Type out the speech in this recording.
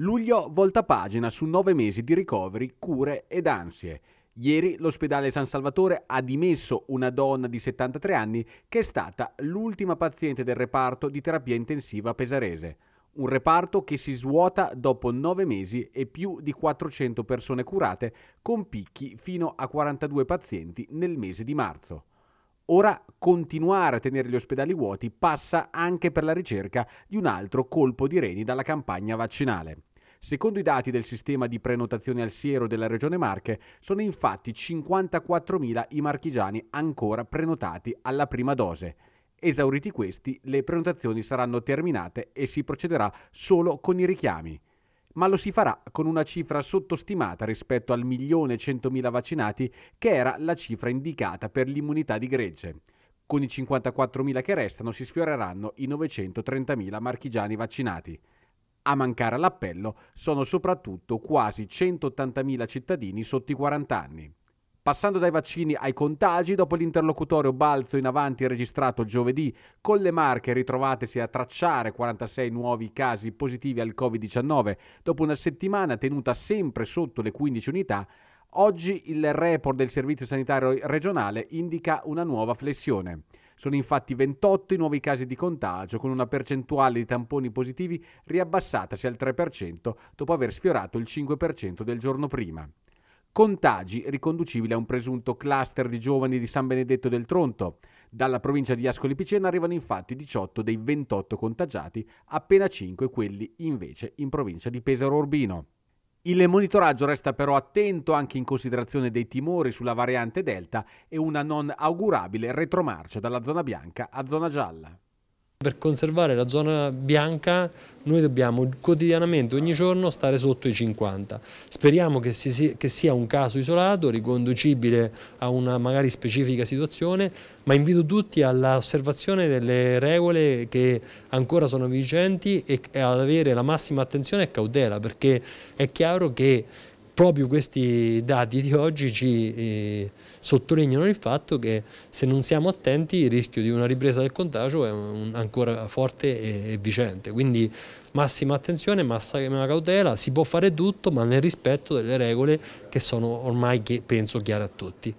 Luglio volta pagina su nove mesi di ricoveri, cure ed ansie. Ieri l'ospedale San Salvatore ha dimesso una donna di 73 anni che è stata l'ultima paziente del reparto di terapia intensiva pesarese. Un reparto che si svuota dopo nove mesi e più di 400 persone curate, con picchi fino a 42 pazienti nel mese di marzo. Ora continuare a tenere gli ospedali vuoti passa anche per la ricerca di un altro colpo di reni dalla campagna vaccinale. Secondo i dati del sistema di prenotazione al siero della Regione Marche, sono infatti 54.000 i marchigiani ancora prenotati alla prima dose. Esauriti questi, le prenotazioni saranno terminate e si procederà solo con i richiami ma lo si farà con una cifra sottostimata rispetto al milione e centomila vaccinati che era la cifra indicata per l'immunità di gregge. Con i 54.000 che restano si sfioreranno i 930.000 marchigiani vaccinati. A mancare all'appello sono soprattutto quasi 180.000 cittadini sotto i 40 anni. Passando dai vaccini ai contagi, dopo l'interlocutorio balzo in avanti registrato giovedì con le marche ritrovatesi a tracciare 46 nuovi casi positivi al Covid-19 dopo una settimana tenuta sempre sotto le 15 unità, oggi il report del Servizio Sanitario regionale indica una nuova flessione. Sono infatti 28 i nuovi casi di contagio, con una percentuale di tamponi positivi riabbassatasi al 3% dopo aver sfiorato il 5% del giorno prima contagi riconducibili a un presunto cluster di giovani di San Benedetto del Tronto. Dalla provincia di Ascoli Piceno arrivano infatti 18 dei 28 contagiati, appena 5 quelli invece in provincia di Pesaro Urbino. Il monitoraggio resta però attento anche in considerazione dei timori sulla variante Delta e una non augurabile retromarcia dalla zona bianca a zona gialla. Per conservare la zona bianca noi dobbiamo quotidianamente, ogni giorno, stare sotto i 50. Speriamo che, si, che sia un caso isolato, riconducibile a una magari specifica situazione, ma invito tutti all'osservazione delle regole che ancora sono vigenti e ad avere la massima attenzione e cautela, perché è chiaro che proprio questi dati di oggi ci eh, sottolineano il fatto che se non siamo attenti il rischio di una ripresa del contagio è un, ancora forte e, e, vigente. Quindi massima attenzione, massima cautela, si può fare tutto ma nel rispetto delle regole che sono ormai penso chiare a tutti.